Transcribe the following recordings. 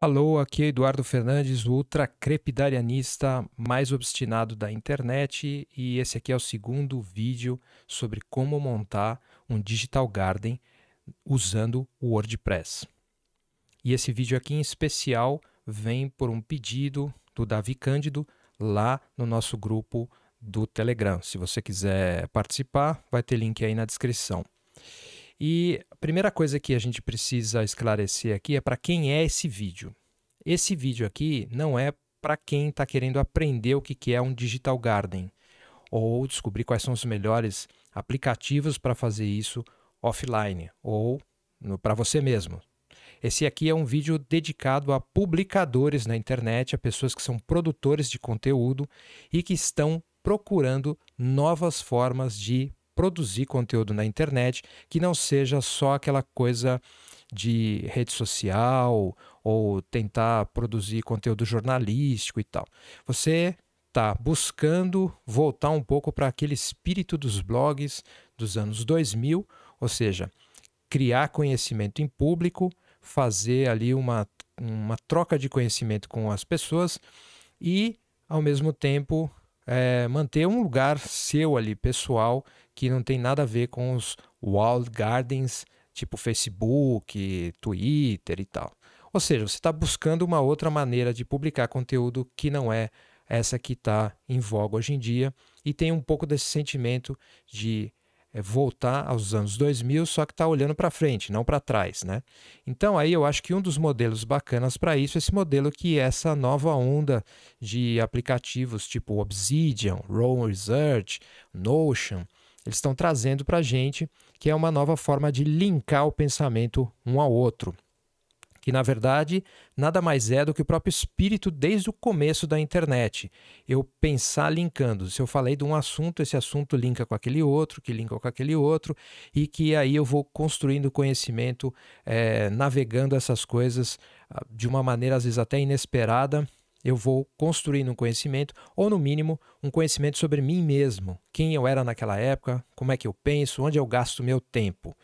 Alô, aqui é Eduardo Fernandes, o ultracrepidarianista mais obstinado da internet, e esse aqui é o segundo vídeo sobre como montar um Digital Garden usando o WordPress. E esse vídeo aqui em especial vem por um pedido do Davi Cândido lá no nosso grupo do Telegram. Se você quiser participar, vai ter link aí na descrição. E a primeira coisa que a gente precisa esclarecer aqui é para quem é esse vídeo. Esse vídeo aqui não é para quem está querendo aprender o que é um Digital Garden ou descobrir quais são os melhores aplicativos para fazer isso offline ou para você mesmo. Esse aqui é um vídeo dedicado a publicadores na internet, a pessoas que são produtores de conteúdo e que estão procurando novas formas de produzir conteúdo na internet que não seja só aquela coisa de rede social ou tentar produzir conteúdo jornalístico e tal. Você está buscando voltar um pouco para aquele espírito dos blogs dos anos 2000, ou seja, criar conhecimento em público, fazer ali uma, uma troca de conhecimento com as pessoas e, ao mesmo tempo, é, manter um lugar seu ali, pessoal, que não tem nada a ver com os wild gardens, tipo Facebook, Twitter e tal. Ou seja, você está buscando uma outra maneira de publicar conteúdo que não é essa que está em voga hoje em dia e tem um pouco desse sentimento de é voltar aos anos 2000, só que está olhando para frente, não para trás, né? Então aí eu acho que um dos modelos bacanas para isso é esse modelo que é essa nova onda de aplicativos tipo Obsidian, Roam Research, Notion, eles estão trazendo para a gente, que é uma nova forma de linkar o pensamento um ao outro que na verdade nada mais é do que o próprio espírito desde o começo da internet. Eu pensar linkando. Se eu falei de um assunto, esse assunto linka com aquele outro, que linka com aquele outro, e que aí eu vou construindo conhecimento, é, navegando essas coisas ah, de uma maneira às vezes até inesperada. Eu vou construindo um conhecimento, ou no mínimo, um conhecimento sobre mim mesmo, quem eu era naquela época, como é que eu penso, onde eu gasto meu tempo.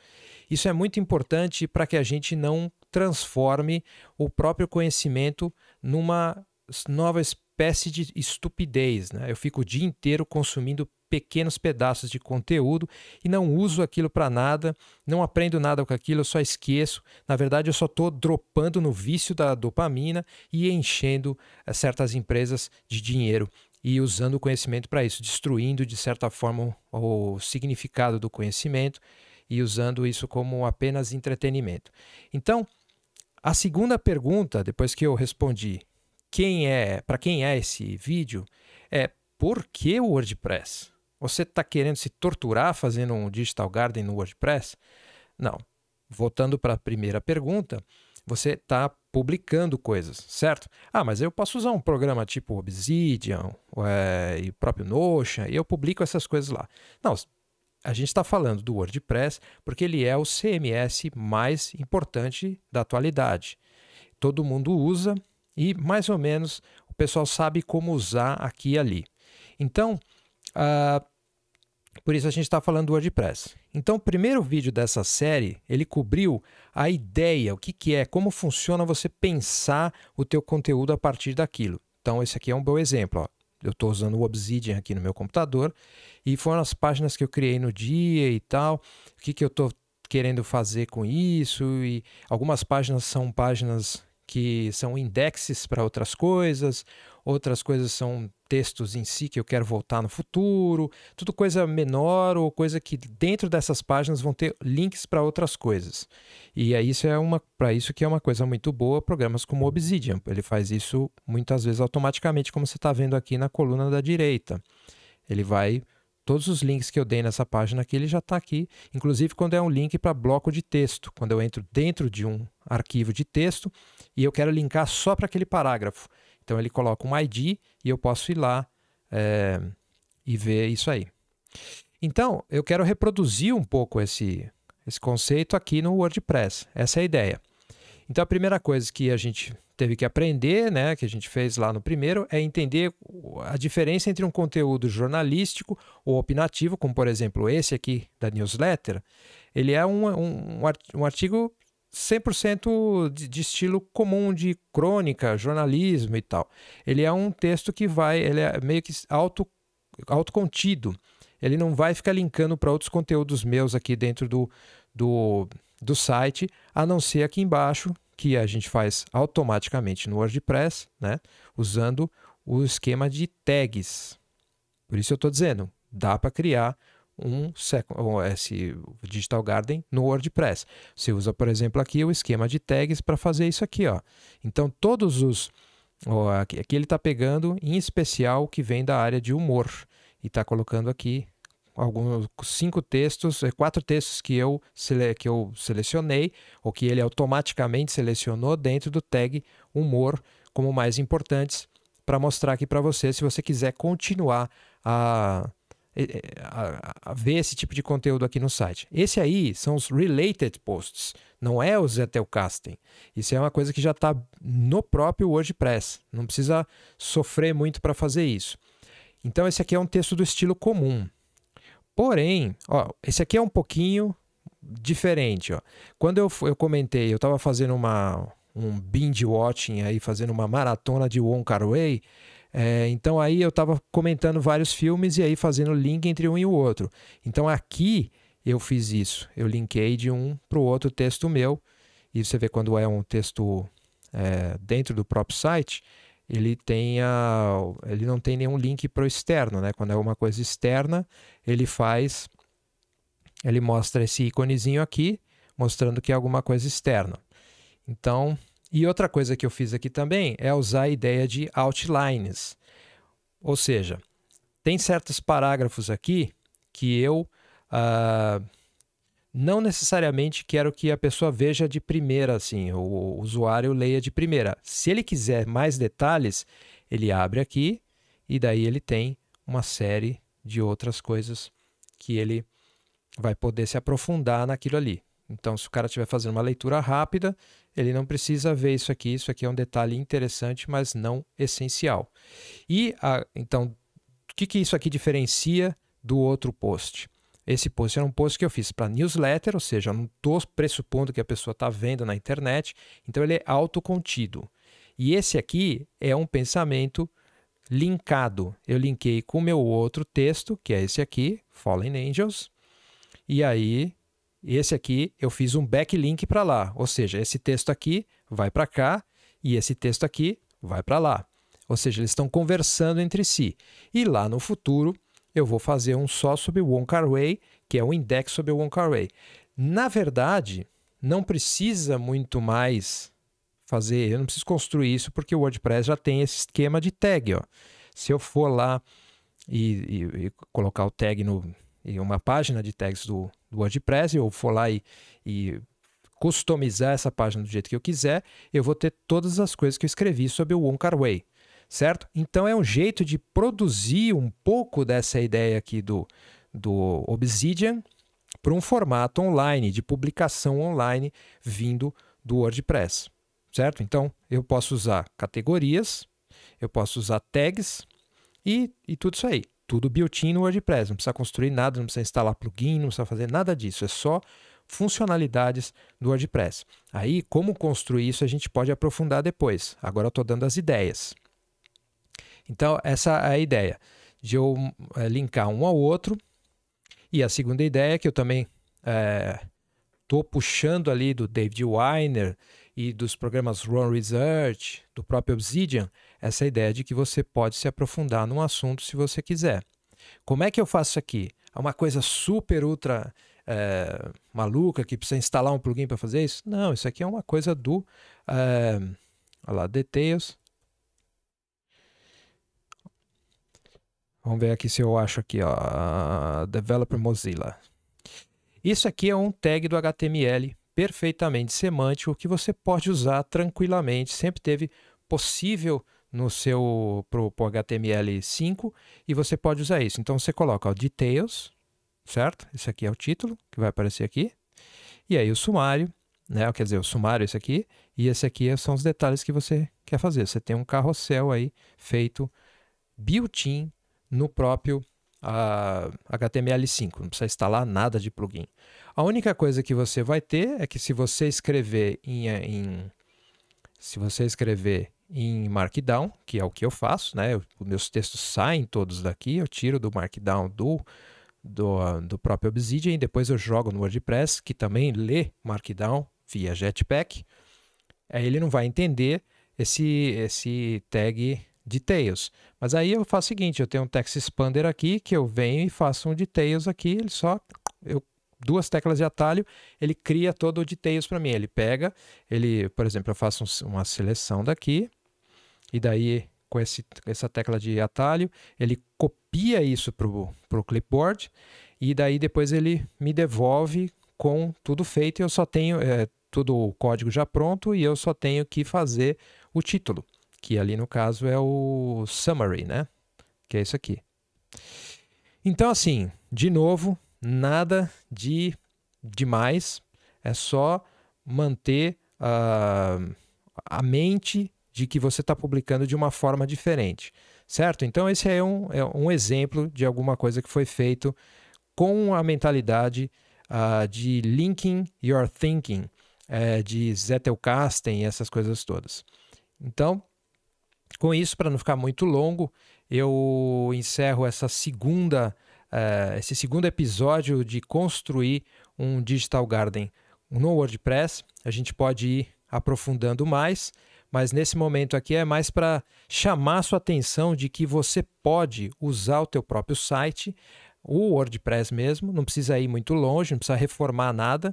Isso é muito importante para que a gente não transforme o próprio conhecimento numa nova espécie de estupidez. Né? Eu fico o dia inteiro consumindo pequenos pedaços de conteúdo e não uso aquilo para nada, não aprendo nada com aquilo, eu só esqueço. Na verdade, eu só estou dropando no vício da dopamina e enchendo eh, certas empresas de dinheiro e usando o conhecimento para isso, destruindo de certa forma o significado do conhecimento e usando isso como apenas entretenimento. Então, a segunda pergunta, depois que eu respondi quem é, para quem é esse vídeo, é por que o WordPress? Você está querendo se torturar fazendo um Digital Garden no WordPress? Não. Voltando para a primeira pergunta, você está publicando coisas, certo? Ah, mas eu posso usar um programa tipo Obsidian é, e o próprio Notion e eu publico essas coisas lá. Não, a gente está falando do WordPress porque ele é o CMS mais importante da atualidade. Todo mundo usa e, mais ou menos, o pessoal sabe como usar aqui e ali. Então, uh, por isso a gente está falando do WordPress. Então, o primeiro vídeo dessa série, ele cobriu a ideia, o que, que é, como funciona você pensar o teu conteúdo a partir daquilo. Então, esse aqui é um bom exemplo. Ó eu estou usando o Obsidian aqui no meu computador, e foram as páginas que eu criei no dia e tal, o que, que eu estou querendo fazer com isso, e algumas páginas são páginas que são indexes para outras coisas, outras coisas são textos em si que eu quero voltar no futuro, tudo coisa menor ou coisa que dentro dessas páginas vão ter links para outras coisas. E aí é isso é uma para isso que é uma coisa muito boa, programas como Obsidian, ele faz isso muitas vezes automaticamente, como você está vendo aqui na coluna da direita. Ele vai todos os links que eu dei nessa página aqui, ele já está aqui, inclusive quando é um link para bloco de texto, quando eu entro dentro de um arquivo de texto e eu quero linkar só para aquele parágrafo. Então ele coloca um ID e eu posso ir lá é, e ver isso aí. Então eu quero reproduzir um pouco esse, esse conceito aqui no WordPress. Essa é a ideia. Então a primeira coisa que a gente teve que aprender, né, que a gente fez lá no primeiro, é entender a diferença entre um conteúdo jornalístico ou opinativo, como por exemplo esse aqui da newsletter. Ele é um, um, um artigo 100% de, estilo comum de crônica, jornalismo e tal. Ele é um texto que vai, ele é meio que auto, autocontido. Ele não vai ficar linkando para outros conteúdos meus aqui dentro do, do, do site, a não ser aqui embaixo, que a gente faz automaticamente no WordPress, né? usando o esquema de tags. Por isso eu estou dizendo, dá para criar um second, é esse Digital Garden no WordPress. Você usa, por exemplo, aqui o esquema de tags para fazer isso aqui. Ó. Então, todos os. Ó, aqui, aqui ele está pegando, em especial, o que vem da área de humor. E está colocando aqui alguns cinco textos, é, quatro textos que eu, sele, que eu selecionei, ou que ele automaticamente selecionou dentro do tag humor como mais importantes para mostrar aqui para você se você quiser continuar a é, é, a, a ver esse tipo de conteúdo aqui no site. Esse aí são os related posts, não é o Zetelkasten. Isso é uma coisa que já está no próprio WordPress, não precisa sofrer muito para fazer isso. Então esse aqui é um texto do estilo comum. Porém, ó, esse aqui é um pouquinho diferente. Ó. Quando eu, eu comentei, eu estava fazendo uma, um binge watching aí, fazendo uma maratona de Wong Kar Wai, é, então aí eu estava comentando vários filmes e aí fazendo link entre um e o outro. Então aqui eu fiz isso. Eu linkei de um para o outro texto meu. E você vê quando é um texto é, dentro do próprio site, ele tem a, ele não tem nenhum link para o externo, né? Quando é uma coisa externa, ele faz, ele mostra esse íconezinho aqui, mostrando que é alguma coisa externa. Então, e outra coisa que eu fiz aqui também é usar a ideia de outlines. Ou seja, tem certos parágrafos aqui que eu ah, não necessariamente quero que a pessoa veja de primeira, assim, o usuário leia de primeira. Se ele quiser mais detalhes, ele abre aqui e daí ele tem uma série de outras coisas que ele vai poder se aprofundar naquilo ali. Então, se o cara estiver fazendo uma leitura rápida, ele não precisa ver isso aqui, isso aqui é um detalhe interessante, mas não essencial. E a, então, o que, que isso aqui diferencia do outro post? Esse post era um post que eu fiz para newsletter, ou seja, eu não estou pressupondo que a pessoa está vendo na internet, então ele é autocontido. E esse aqui é um pensamento linkado. Eu linkei com o meu outro texto, que é esse aqui, Fallen Angels, e aí esse aqui eu fiz um backlink para lá, ou seja, esse texto aqui vai para cá e esse texto aqui vai para lá. Ou seja, eles estão conversando entre si. E lá no futuro eu vou fazer um só sobre Wonkarway, que é um index sobre Wonkarway. Na verdade, não precisa muito mais fazer, eu não preciso construir isso porque o WordPress já tem esse esquema de tag. Ó. Se eu for lá e, e, e colocar o tag no, em uma página de tags do do WordPress, eu for lá e, e customizar essa página do jeito que eu quiser, eu vou ter todas as coisas que eu escrevi sobre o Car Way, certo? Então é um jeito de produzir um pouco dessa ideia aqui do, do Obsidian para um formato online, de publicação online vindo do WordPress, certo? Então eu posso usar categorias, eu posso usar tags e, e tudo isso aí tudo built-in no WordPress. Não precisa construir nada, não precisa instalar plugin, não precisa fazer nada disso. É só funcionalidades do WordPress. Aí, como construir isso, a gente pode aprofundar depois. Agora eu estou dando as ideias. Então, essa é a ideia de eu é, linkar um ao outro. E a segunda ideia, é que eu também estou eh, é, puxando ali do David Weiner e dos programas Run Research, do próprio Obsidian, essa ideia de que você pode se aprofundar num assunto se você quiser. Como é que eu faço aqui? É uma coisa super, ultra é, maluca que precisa instalar um plugin para fazer isso? Não, isso aqui é uma coisa do. É, olha lá, Details. Vamos ver aqui se eu acho aqui, ó. Developer Mozilla. Isso aqui é um tag do HTML perfeitamente semântico que você pode usar tranquilamente. Sempre teve possível no seu pro, pro HTML5 e você pode usar isso. Então você coloca o details, certo? Esse aqui é o título que vai aparecer aqui. E aí o sumário, né? Quer dizer, o sumário é esse aqui e esse aqui são os detalhes que você quer fazer. Você tem um carrossel aí feito built-in no próprio a HTML5, não precisa instalar nada de plugin. A única coisa que você vai ter é que se você escrever em, em se você escrever em Markdown, que é o que eu faço, né? Os meus textos saem todos daqui, eu tiro do Markdown do, do, ah, do próprio Obsidian e depois eu jogo no WordPress, que também lê Markdown via Jetpack. Aí ele não vai entender esse, esse tag de Tails. Mas aí eu faço o seguinte, eu tenho um text expander aqui, que eu venho e faço um de Tails aqui, ele só, eu duas teclas de atalho, ele cria todo o Tails para mim. Ele pega, ele, por exemplo, eu faço um, uma seleção daqui, e daí com esse, essa tecla de atalho, ele copia isso para o clipboard, e daí depois ele me devolve com tudo feito, e eu só tenho é, eh, todo o código já pronto, e eu só tenho que fazer o título que ali no caso é o summary, né? Que é isso aqui. Então, assim, de novo, nada de demais, é só manter uh, a mente de que você está publicando de uma forma diferente, certo? Então, esse é um, é um exemplo de alguma coisa que foi feito com a mentalidade uh, de linking your thinking, uh, de Zettelkasten e essas coisas todas. Então, com isso, para não ficar muito longo, eu encerro essa segunda, uh, esse segundo episódio de construir um Digital Garden no WordPress. A gente pode ir aprofundando mais, mas nesse momento aqui é mais para chamar sua atenção de que você pode usar o teu próprio site, o WordPress mesmo, não precisa ir muito longe, não precisa reformar nada,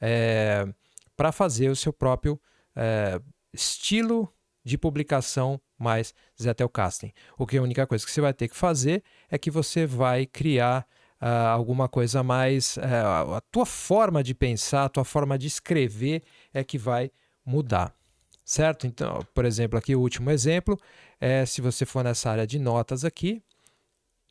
é, eh, para fazer o seu próprio é, estilo de publicação mais Zettelkasten. O que é a única coisa que você vai ter que fazer é que você vai criar Uh, alguma coisa mais. Uh, a tua forma de pensar, a tua forma de escrever é que vai mudar. Certo? Então, por exemplo, aqui o último exemplo é se você for nessa área de notas aqui,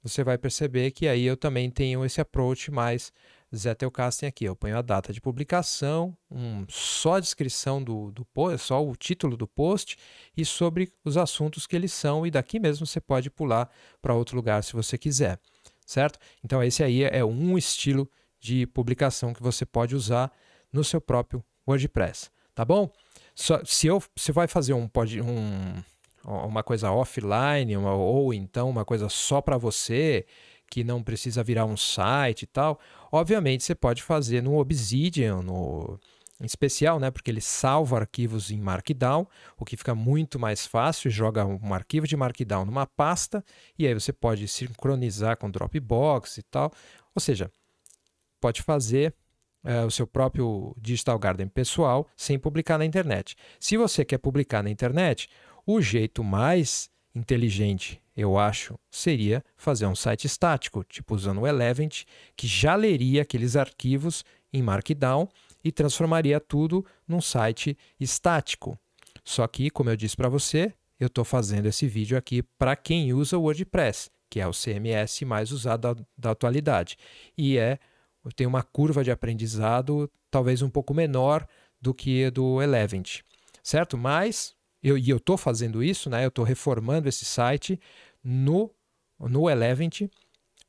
você vai perceber que aí eu também tenho esse approach mais Zé Telcastem aqui. Eu ponho a data de publicação, um, só a descrição do, do post, só o título do post e sobre os assuntos que eles são. E daqui mesmo você pode pular para outro lugar se você quiser, certo? Então, esse aí é um estilo de publicação que você pode usar no seu próprio WordPress, tá bom? Só, se eu, você vai fazer um, pode, um, uma coisa offline uma, ou então uma coisa só para você que não precisa virar um site e tal. Obviamente você pode fazer no Obsidian, no em especial, né, porque ele salva arquivos em Markdown, o que fica muito mais fácil, joga um arquivo de Markdown numa pasta e aí você pode sincronizar com Dropbox e tal. Ou seja, pode fazer é, o seu próprio Digital Garden pessoal sem publicar na internet. Se você quer publicar na internet, o jeito mais inteligente eu acho, seria fazer um site estático, tipo usando o Elevent, que já leria aqueles arquivos em Markdown e transformaria tudo num site estático. Só que, como eu disse para você, eu estou fazendo esse vídeo aqui para quem usa o WordPress, que é o CMS mais usado da, da atualidade. E é tem uma curva de aprendizado talvez um pouco menor do que do Elevent, certo? Mas eu, e eu estou fazendo isso, né? Eu estou reformando esse site no, no Eleventy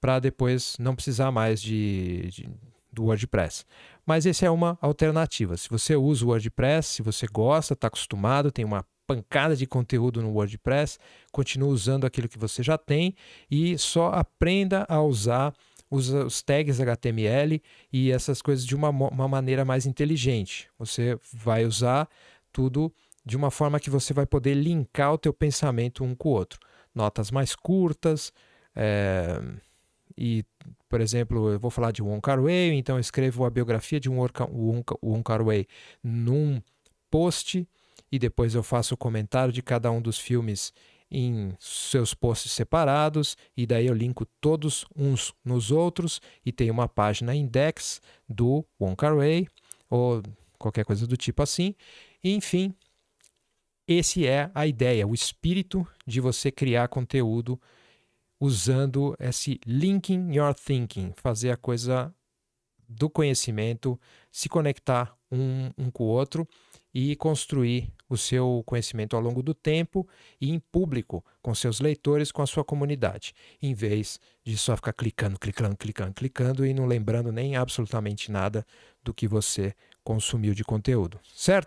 para depois não precisar mais de, de, do WordPress. Mas essa é uma alternativa. Se você usa o WordPress, se você gosta, está acostumado, tem uma pancada de conteúdo no WordPress, continue usando aquilo que você já tem e só aprenda a usar os, os tags HTML e essas coisas de uma, uma maneira mais inteligente. Você vai usar tudo de uma forma que você vai poder linkar o teu pensamento um com o outro notas mais curtas. É, e, por exemplo, eu vou falar de Wong Kar Wai, então eu escrevo a biografia de Wong Kar, Wong Kar Wai num post e depois eu faço o comentário de cada um dos filmes em seus posts separados e daí eu linko todos uns nos outros e tem uma página index do Kar Ray ou qualquer coisa do tipo assim. E, enfim, esse é a ideia, o espírito de você criar conteúdo usando esse linking your thinking, fazer a coisa do conhecimento se conectar um, um com o outro e construir o seu conhecimento ao longo do tempo e em público, com seus leitores, com a sua comunidade, em vez de só ficar clicando, clicando, clicando, clicando e não lembrando nem absolutamente nada do que você consumiu de conteúdo, certo?